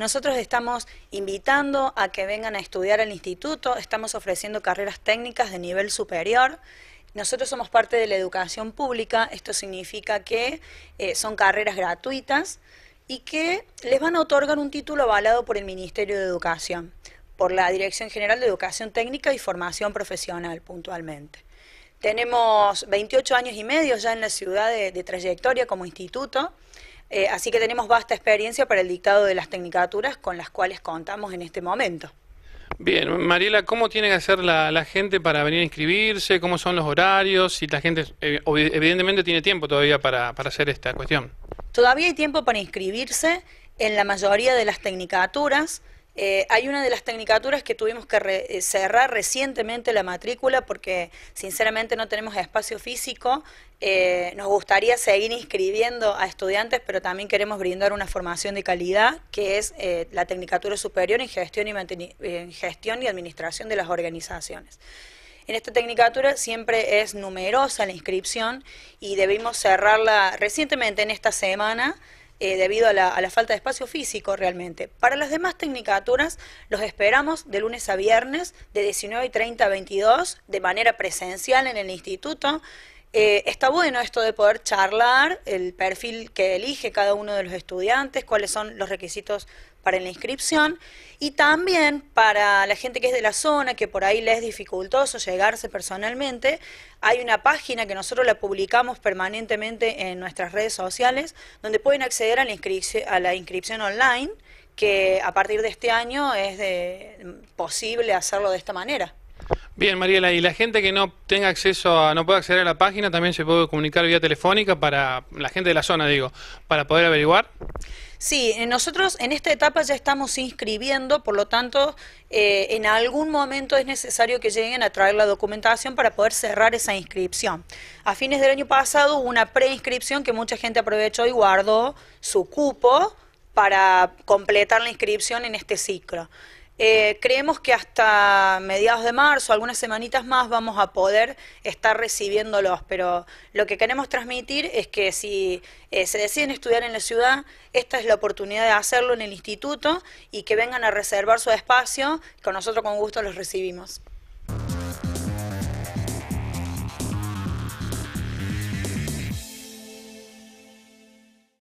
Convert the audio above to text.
Nosotros estamos invitando a que vengan a estudiar al instituto, estamos ofreciendo carreras técnicas de nivel superior. Nosotros somos parte de la educación pública, esto significa que eh, son carreras gratuitas y que les van a otorgar un título avalado por el Ministerio de Educación, por la Dirección General de Educación Técnica y Formación Profesional puntualmente. Tenemos 28 años y medio ya en la ciudad de trayectoria como instituto eh, así que tenemos vasta experiencia para el dictado de las tecnicaturas con las cuales contamos en este momento. Bien, Mariela, ¿cómo tiene que hacer la, gente para venir a inscribirse? ¿Cómo son los horarios? Si la gente, eh, evidentemente, tiene tiempo todavía para, para hacer esta cuestión. Todavía hay tiempo para inscribirse en la mayoría de las tecnicaturas. Eh, hay una de las tecnicaturas que tuvimos que eh, cerrar recientemente la matrícula porque sinceramente no tenemos espacio físico. Eh, nos gustaría seguir inscribiendo a estudiantes, pero también queremos brindar una formación de calidad, que es la Tecnicatura Superior en gestión, y en gestión y Administración de las Organizaciones. En esta tecnicatura siempre es numerosa la inscripción y debimos cerrarla recientemente en esta semana. Eh, debido a la, falta de espacio físico realmente. Para las demás tecnicaturas los esperamos de lunes a viernes de 19 y a 22 de manera presencial en el instituto. Eh, está bueno esto de poder charlar el perfil que elige cada uno de los estudiantes, cuáles son los requisitos para la inscripción y también para la gente que es de la zona, que por ahí le es dificultoso llegarse personalmente, hay una página que nosotros la publicamos permanentemente en nuestras redes sociales donde pueden acceder a la, inscripción, a la inscripción online, que a partir de este año es de, posible hacerlo de esta manera. Bien, Mariela, y la gente que no tenga acceso a, no pueda acceder a la página, también se puede comunicar vía telefónica para la gente de la zona, digo, para poder averiguar. Sí, eh, nosotros en esta etapa ya estamos inscribiendo, por lo tanto, eh, en algún momento es necesario que lleguen a traer la documentación para poder cerrar esa inscripción. A fines del año pasado hubo una preinscripción que mucha gente aprovechó y guardó su cupo para completar la inscripción en este ciclo. Eh, creemos que hasta mediados de marzo, algunas semanitas más, vamos a poder estar recibiéndolos, pero lo que queremos transmitir es que si eh, se deciden estudiar en la ciudad, esta es la oportunidad de hacerlo en el instituto y que vengan a reservar su espacio, que nosotros con gusto los recibimos.